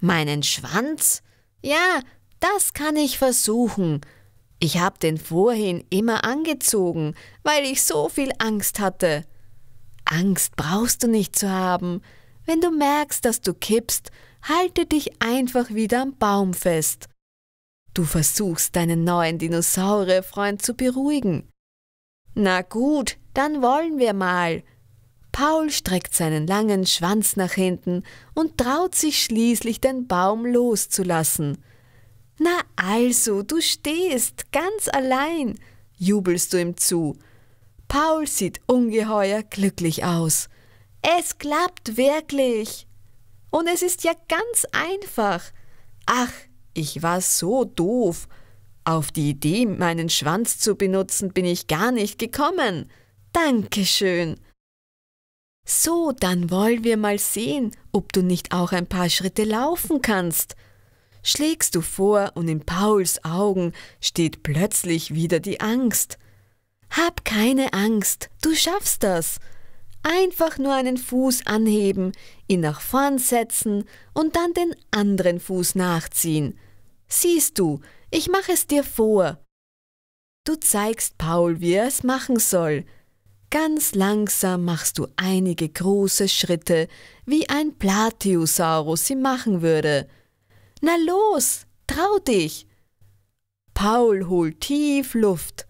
Meinen Schwanz? Ja, das kann ich versuchen. Ich habe den vorhin immer angezogen, weil ich so viel Angst hatte. Angst brauchst du nicht zu haben. Wenn du merkst, dass du kippst, halte dich einfach wieder am Baum fest. Du versuchst deinen neuen Dinosaurierfreund zu beruhigen. Na gut, dann wollen wir mal, Paul streckt seinen langen Schwanz nach hinten und traut sich schließlich, den Baum loszulassen. Na also, du stehst ganz allein, jubelst du ihm zu. Paul sieht ungeheuer glücklich aus. Es klappt wirklich. Und es ist ja ganz einfach. Ach, ich war so doof. Auf die Idee, meinen Schwanz zu benutzen, bin ich gar nicht gekommen. Dankeschön. So, dann wollen wir mal sehen, ob du nicht auch ein paar Schritte laufen kannst. Schlägst du vor und in Pauls Augen steht plötzlich wieder die Angst. Hab keine Angst, du schaffst das. Einfach nur einen Fuß anheben, ihn nach vorn setzen und dann den anderen Fuß nachziehen. Siehst du, ich mache es dir vor. Du zeigst Paul, wie er es machen soll. Ganz langsam machst du einige große Schritte, wie ein Platyosaurus sie machen würde. Na los, trau dich! Paul holt tief Luft.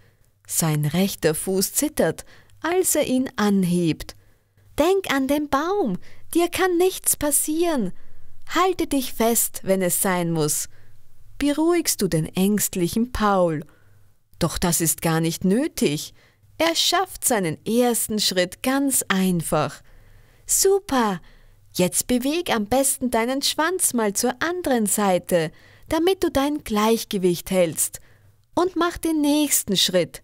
Sein rechter Fuß zittert, als er ihn anhebt. Denk an den Baum, dir kann nichts passieren. Halte dich fest, wenn es sein muss. Beruhigst du den ängstlichen Paul. Doch das ist gar nicht nötig. Er schafft seinen ersten Schritt ganz einfach. Super! Jetzt beweg am besten deinen Schwanz mal zur anderen Seite, damit du dein Gleichgewicht hältst. Und mach den nächsten Schritt.